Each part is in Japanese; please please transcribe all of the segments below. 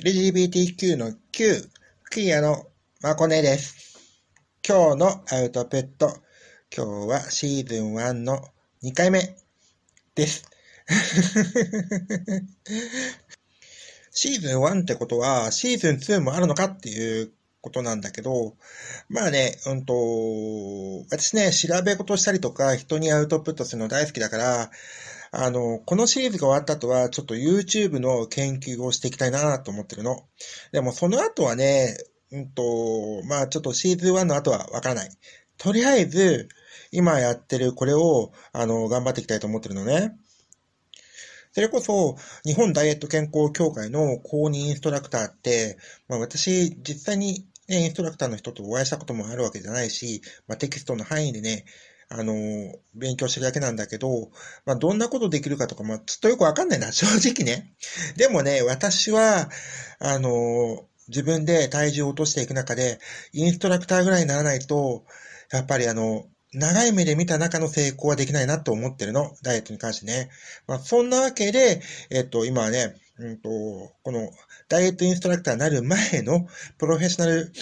LGBTQ の Q、クリアのまこねです。今日のアウトプット、今日はシーズン1の2回目です。シーズン1ってことは、シーズン2もあるのかっていうことなんだけど、まあね、うんと、私ね、調べ事したりとか、人にアウトプットするの大好きだから、あの、このシリーズが終わった後は、ちょっと YouTube の研究をしていきたいなと思ってるの。でもその後はね、うんと、まあちょっとシーズン1の後はわからない。とりあえず、今やってるこれを、あの、頑張っていきたいと思ってるのね。それこそ、日本ダイエット健康協会の公認インストラクターって、まあ私、実際にね、インストラクターの人とお会いしたこともあるわけじゃないし、まあ、テキストの範囲でね、あの、勉強してるだけなんだけど、まあ、どんなことできるかとか、まあ、ちょっとよくわかんないな、正直ね。でもね、私は、あの、自分で体重を落としていく中で、インストラクターぐらいにならないと、やっぱりあの、長い目で見た中の成功はできないなと思ってるの、ダイエットに関してね。まあ、そんなわけで、えっと、今はね、うんと、この、ダイエットインストラクターになる前の、プロフェッショナル、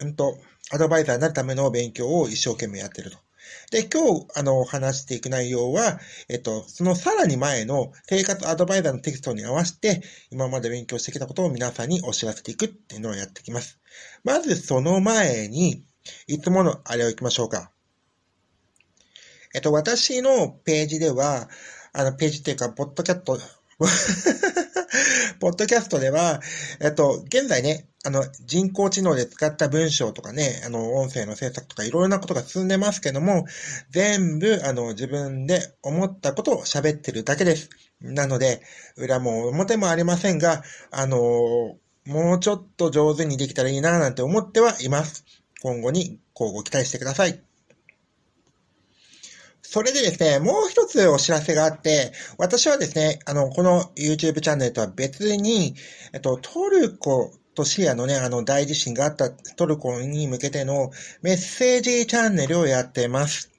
うんと、アドバイザーになるための勉強を一生懸命やってると。で、今日、あの、話していく内容は、えっと、そのさらに前の生活アドバイザーのテキストに合わせて、今まで勉強してきたことを皆さんにお知らせていくっていうのをやっていきます。まず、その前に、いつものあれを行きましょうか。えっと、私のページでは、あの、ページっていうか、ポッドキャット、ッドキャストでは、えっと、現在ね、あの、人工知能で使った文章とかね、あの、音声の制作とかいろいろなことが進んでますけども、全部、あの、自分で思ったことを喋ってるだけです。なので、裏も表もありませんが、あのもうちょっと上手にできたらいいななんて思ってはいます。今後に、こうご期待してください。それでですね、もう一つお知らせがあって、私はですね、あの、この YouTube チャンネルとは別に、えっと、トルコとシリアのね、あの、大地震があったトルコに向けてのメッセージチャンネルをやってます。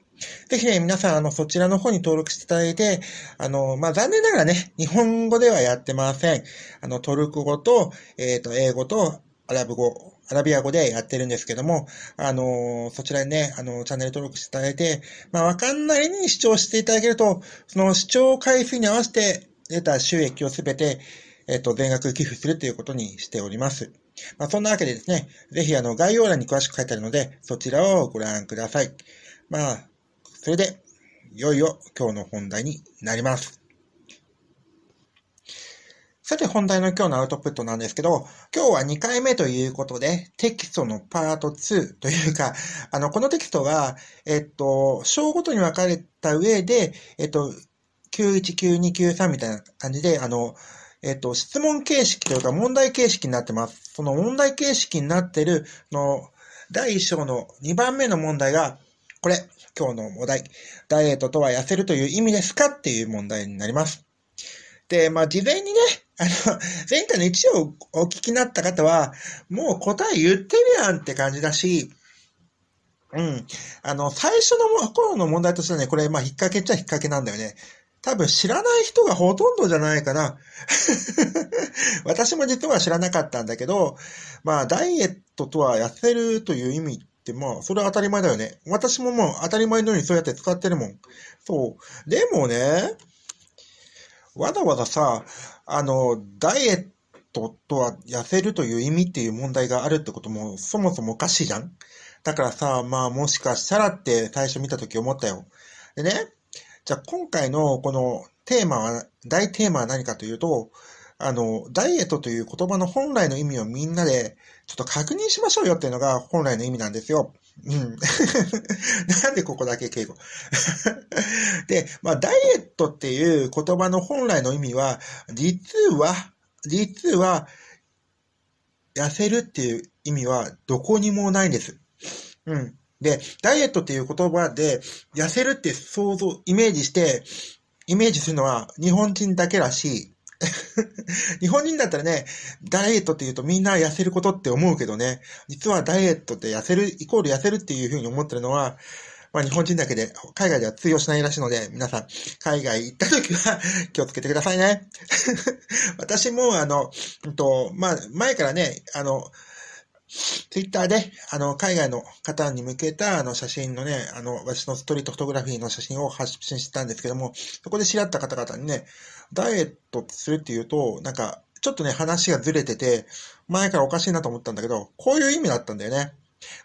ぜひね、皆さん、あの、そちらの方に登録していただいて、あの、まあ、残念ながらね、日本語ではやってません。あの、トルコ語と、えっ、ー、と、英語と、アラブ語アラビア語でやってるんですけども、あのー、そちらにね、あのー、チャンネル登録していただいて、まあ、わかんないに視聴していただけると、その視聴回数に合わせて出た収益をすべて、えっと、全額寄付するということにしております。まあ、そんなわけでですね、ぜひあの、概要欄に詳しく書いてあるので、そちらをご覧ください。まあ、それで、いよいよ今日の本題になります。さて本題の今日のアウトプットなんですけど、今日は2回目ということで、テキストのパート2というか、あの、このテキストは、えっと、章ごとに分かれた上で、えっと、91、92、93みたいな感じで、あの、えっと、質問形式というか問題形式になってます。その問題形式になってる、の、第1章の2番目の問題が、これ、今日のお題、ダイエットとは痩せるという意味ですかっていう問題になります。で、まあ、事前にね、あの、前回の1をお聞きになった方は、もう答え言ってるやんって感じだし、うん。あの、最初の頃の問題としてはね、これ、まあ、引っ掛けっちゃ引っ掛けなんだよね。多分知らない人がほとんどじゃないかな。私も実は知らなかったんだけど、まあ、ダイエットとは痩せるという意味って、まあ、それは当たり前だよね。私ももう当たり前のようにそうやって使ってるもん。そう。でもね、わざわざさ、あの、ダイエットとは痩せるという意味っていう問題があるってこともそもそもおかしいじゃんだからさ、まあもしかしたらって最初見た時思ったよ。でね、じゃあ今回のこのテーマは、大テーマは何かというと、あの、ダイエットという言葉の本来の意味をみんなでちょっと確認しましょうよっていうのが本来の意味なんですよ。うん。なんでここだけ敬語 で、まあ、ダイエットっていう言葉の本来の意味は、実は、実は、痩せるっていう意味はどこにもないんです。うん。で、ダイエットっていう言葉で、痩せるって想像、イメージして、イメージするのは日本人だけらしい。日本人だったらね、ダイエットって言うとみんな痩せることって思うけどね、実はダイエットって痩せる、イコール痩せるっていうふうに思ってるのは、まあ日本人だけで、海外では通用しないらしいので、皆さん、海外行った時は 気をつけてくださいね。私も、あの、うんと、まあ前からね、あの、ツイッターで、あの、海外の方に向けた、あの、写真のね、あの、私のストリートフォトグラフィーの写真を発信してたんですけども、そこで知り合った方々にね、ダイエットするっていうと、なんか、ちょっとね、話がずれてて、前からおかしいなと思ったんだけど、こういう意味だったんだよね。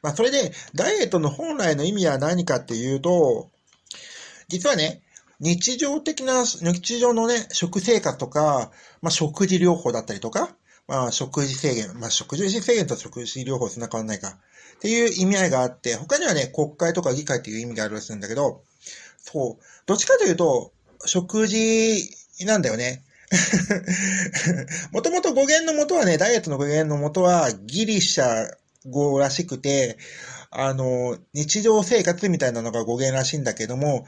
まあ、それで、ダイエットの本来の意味は何かっていうと、実はね、日常的な、日常のね、食生活とか、まあ、食事療法だったりとか、まあ、食事制限、まあ、食事制限と食事療法そんな変わないか。っていう意味合いがあって、他にはね、国会とか議会っていう意味があるらしいんだけど、そう。どっちかというと、食事なんだよね。もともと語源の元はね、ダイエットの語源の元はギリシャ語らしくて、あの、日常生活みたいなのが語源らしいんだけども、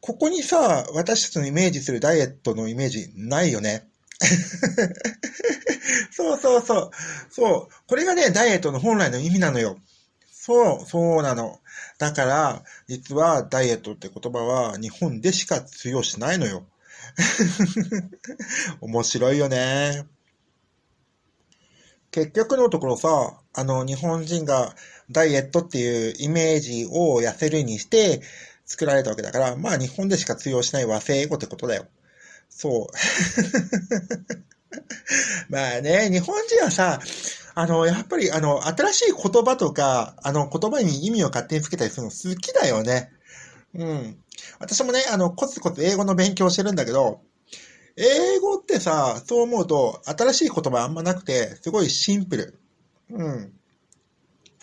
ここにさ、私たちのイメージするダイエットのイメージないよね。そうそうそう。そう。これがね、ダイエットの本来の意味なのよ。そう、そうなの。だから、実はダイエットって言葉は日本でしか通用しないのよ。面白いよね。結局のところさ、あの、日本人がダイエットっていうイメージを痩せるにして作られたわけだから、まあ日本でしか通用しない和製英語ってことだよ。そう。まあね、日本人はさ、あの、やっぱり、あの、新しい言葉とか、あの、言葉に意味を勝手につけたりするの好きだよね。うん。私もね、あの、コツコツ英語の勉強してるんだけど、英語ってさ、そう思うと、新しい言葉あんまなくて、すごいシンプル。うん。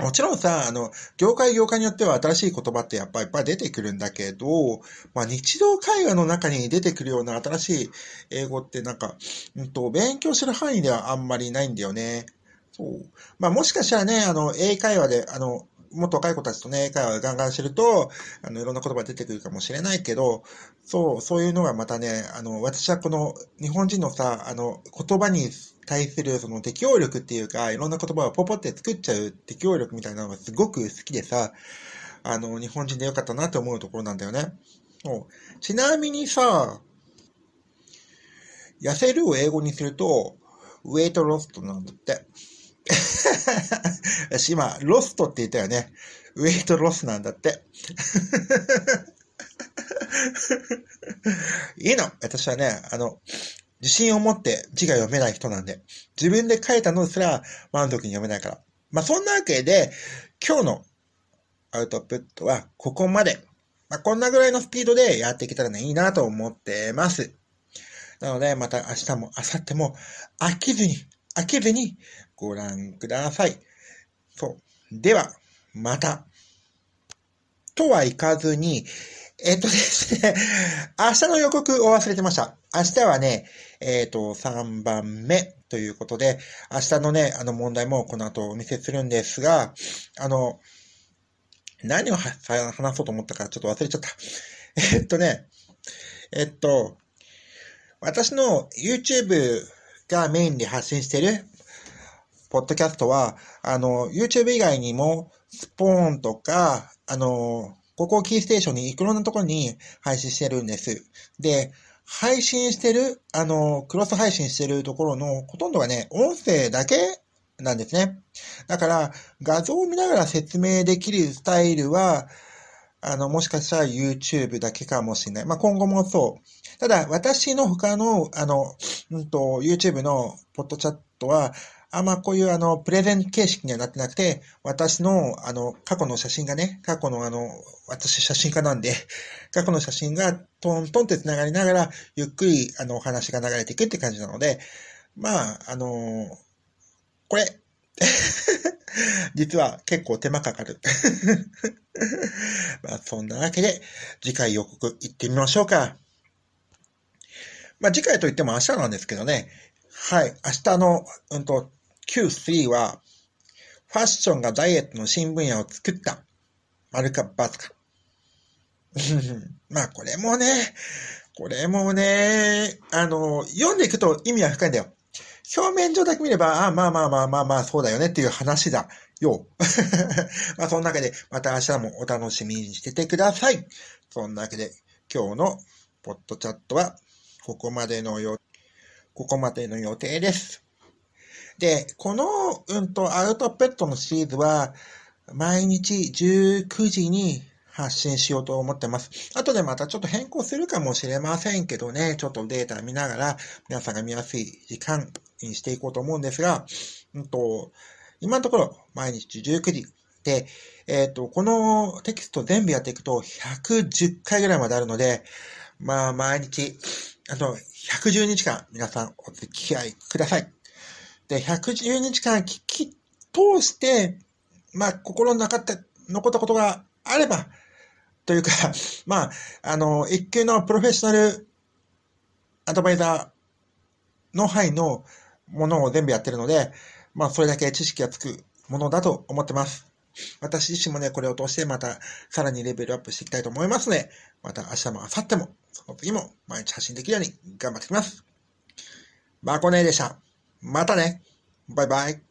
もちろんさ、あの、業界業界によっては新しい言葉ってやっぱいっぱい出てくるんだけど、まあ日常会話の中に出てくるような新しい英語ってなんか、うんと、勉強する範囲ではあんまりないんだよね。そう。まあもしかしたらね、あの、英会話で、あの、もっと若い子たちとね、英会話ガンガンしてると、あの、いろんな言葉出てくるかもしれないけど、そう、そういうのがまたね、あの、私はこの、日本人のさ、あの、言葉に対するその適応力っていうか、いろんな言葉をポポって作っちゃう適応力みたいなのがすごく好きでさ、あの、日本人でよかったなって思うところなんだよね。そうちなみにさ、痩せるを英語にすると、ウェイトロストなんだって。私 今、ロストって言ったよね。ウェイトロスなんだって。いいの私はね、あの、自信を持って字が読めない人なんで、自分で書いたのすら満足に読めないから。まあ、そんなわけで、今日のアウトプットはここまで。まあ、こんなぐらいのスピードでやっていけたらね、いいなと思ってます。なので、また明日も明後日も飽きずに、飽きずにご覧ください。そう。では、また。とはいかずに、えっと ですね、明日の予告を忘れてました。明日はね、えっ、と、3番目ということで、明日のね、あの問題もこの後お見せするんですが、あの、何を話そうと思ったかちょっと忘れちゃった。えっとね、えっと、私の YouTube がメインで発信してるポッドキャストは、あの、YouTube 以外にも、スポーンとか、あの、ここをキーステーションにいろんなところに配信してるんです。で、配信してる、あの、クロス配信してるところのほとんどがね、音声だけなんですね。だから、画像を見ながら説明できるスタイルは、あの、もしかしたら YouTube だけかもしれない。まあ、今後もそう。ただ、私の他の、あの、うんと、YouTube のポッドチャットは、あんまこういうあの、プレゼン形式にはなってなくて、私のあの、過去の写真がね、過去のあの、私写真家なんで、過去の写真がトントンって繋がりながら、ゆっくりあの、お話が流れていくって感じなので、まあ、あのー、これ、実は結構手間かかる まあ、そんなわけで、次回予告行ってみましょうか。まあ、次回といっても明日なんですけどね。はい。明日の、うんと、Q3 は、ファッションがダイエットの新分野を作った。丸かツか。まあ、これもね、これもね、あの、読んでいくと意味は深いんだよ。表面上だけ見れば、あまあまあまあまあまあ、そうだよねっていう話だよ。まあ、その中で、また明日もお楽しみにしててください。そんなわけで、今日のポッドチャットは、ここまでのよ、ここまでの予定です。で、この、うんと、アウトペットのシリーズは、毎日19時に発信しようと思ってます。後でまたちょっと変更するかもしれませんけどね、ちょっとデータ見ながら、皆さんが見やすい時間にしていこうと思うんですが、うんと、今のところ、毎日19時で、えっ、ー、と、このテキスト全部やっていくと110回ぐらいまであるので、まあ、毎日、あと、110日間皆さんお付き合いください。、110日間聞き通して、まあ、心の中って残ったことがあれば、というか、まあ、あの、一級のプロフェッショナルアドバイザーの範囲のものを全部やってるので、まあ、それだけ知識がつくものだと思ってます。私自身もね、これを通してまたさらにレベルアップしていきたいと思いますので、また明日も明後日も、その次も毎日発信できるように頑張ってきます。バコネでした。またねバイバイ